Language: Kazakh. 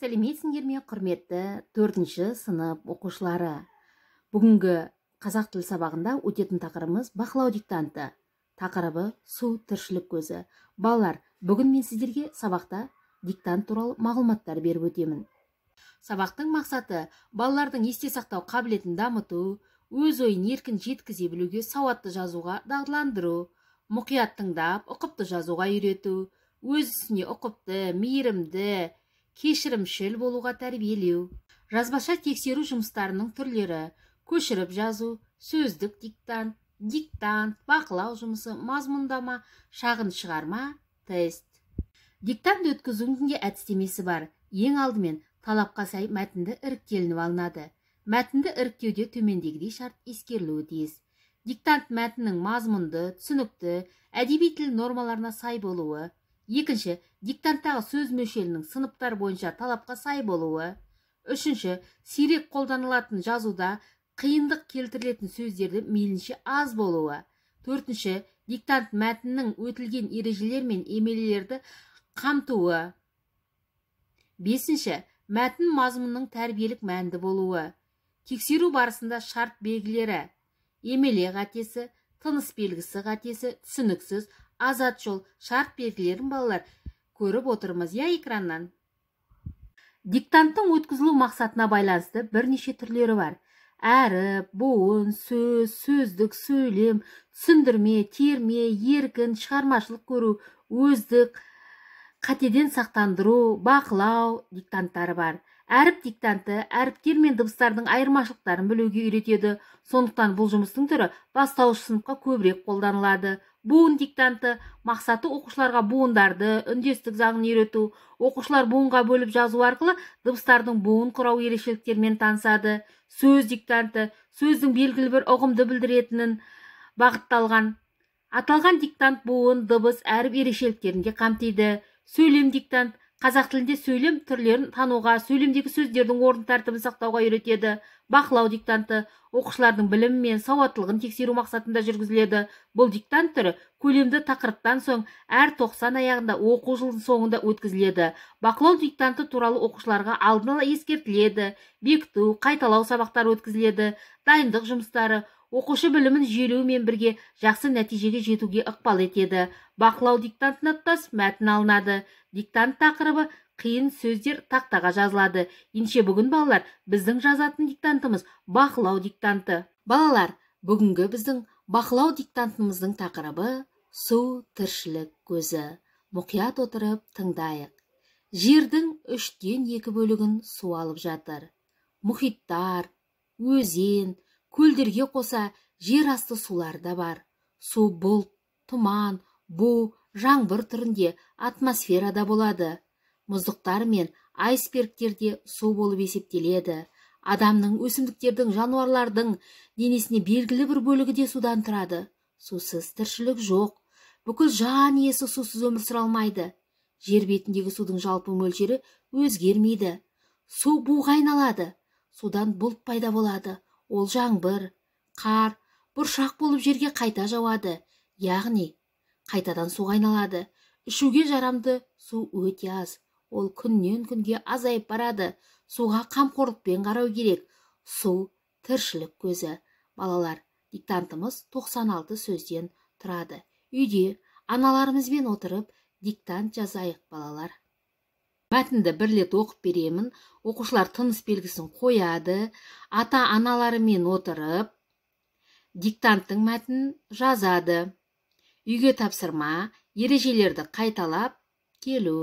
сәлеметсіңдер ме құрметті төртінші сынып оқушылары бүгінгі қазақ тіл сабағында өтетін тақырыбымыз бақылау диктанты тақырыбы су тіршілік көзі балалар бүгін мен сіздерге сабақта диктант туралы мағлұматтар беріп өтемін сабақтың мақсаты балалардың есте сақтау қабілетін дамыту өз ойын еркін жеткізе білуге сауатты жазуға дағдыландыру мұқият тыңдап ұқыпты жазуға үйрету өз ісіне ұқыпты мейірімді кешірімшіл болуға тәрбиелеу жазбаша тексеру жұмыстарының түрлері көшіріп жазу сөздік диктант диктант бақылау жұмысы мазмұндама шағын шығарма тест диктант өткізудің де әдістемесі бар ең алдымен талапқа сай мәтінді іріктелініп алынады мәтінді іріктеуде төмендегідей шарт ескерілуі тиіс диктант мәтіннің мазмұнды түсінікті әдеби тіл нормаларына сай болуы екінші диктанттағы сөз мөлшерінің сыныптар бойынша талапқа сай болуы үшінші сирек қолданылатын жазуда қиындық келтірілетін сөздерді мейлінше аз болуы төртінші диктант мәтіннің өтілген ережелер мен емелелерді қамтуы бесінші мәтін мазмұнының тәрбиелік мәнді болуы тексеру барысында шарт белгілері емеле қатесі тыныс белгісі қатесі түсініксіз азат жол шарт белгілерін балалар көріп отырмыз иә экраннан диктанттың өткізілу мақсатына байланысты бірнеше түрлері бар әріп буын сөз сөздік сөйлем түсіндірме терме еркін шығармашылық көру өздік қатеден сақтандыру бақылау диктанттары бар әріп диктанты әріптер мен дыбыстардың айырмашылықтарын білуге үйретеді сондықтан бұл жұмыстың түрі бастауыш сыныпқа көбірек қолданылады буын диктанты мақсаты оқушыларға буындарды үндестік заңын үйрету оқушылар буынға бөліп жазу арқылы дыбыстардың буын құрау ерекшеліктерімен танысады сөз диктанты сөздің белгілі бір ұғымды білдіретінін бағытталған аталған диктант буын дыбыс әріп ерекшеліктерін де қамтиды сөйлем диктант қазақ тілінде сөйлем түрлерін тануға сөйлемдегі сөздердің орын тәртібін сақтауға үйретеді бақылау диктанты оқушылардың білімі мен сауаттылығын тексеру мақсатында жүргізіледі бұл диктант түрі көлемді тақырыптан соң әр тоқсан аяғында оқу жылының соңында өткізіледі бақылау диктанты туралы оқушыларға алдын ала ескертіледі бекіту қайталау сабақтары өткізіледі дайындық жұмыстары оқушы білімін жүйелеумен бірге жақсы нәтижеге жетуге ықпал етеді бақылау диктантына тұтас мәтін алынады диктант тақырыбы қиын сөздер тақтаға жазылады ендеше бүгін балалар біздің жазатын диктантымыз бақылау диктанты балалар бүгінгі біздің бақылау диктантымыздың тақырыбы су тіршілік көзі мұқият отырып тыңдайық жердің үштен екі бөлігін су алып жатыр мұхиттар өзен көлдерге қоса жер асты сулары да бар су бұлт тұман бу жаңбыр түрінде атмосферада болады мұздықтар мен айсбергтерде су болып есептеледі адамның өсімдіктердің жануарлардың денесіне белгілі бір бөлігі де судан тұрады сусыз тіршілік жоқ бүкіл жан иесі сусыз өмір сүре алмайды жер бетіндегі судың жалпы мөлшері өзгермейді су буға айналады судан бұлт пайда болады ол жаңбыр қар бұршақ болып жерге қайта жауады яғни қайтадан суға айналады ішуге жарамды су өте аз ол күннен күнге азайып барады суға қамқорлықпен қарау керек су тіршілік көзі балалар диктантымыз 96 сөзден тұрады үйде аналарымызбен отырып диктант жазайық балалар мәтінді бір рет оқып беремін оқушылар тыныс белгісін қояды ата аналарымен отырып диктанттың мәтінін жазады үйге тапсырма ережелерді қайталап келу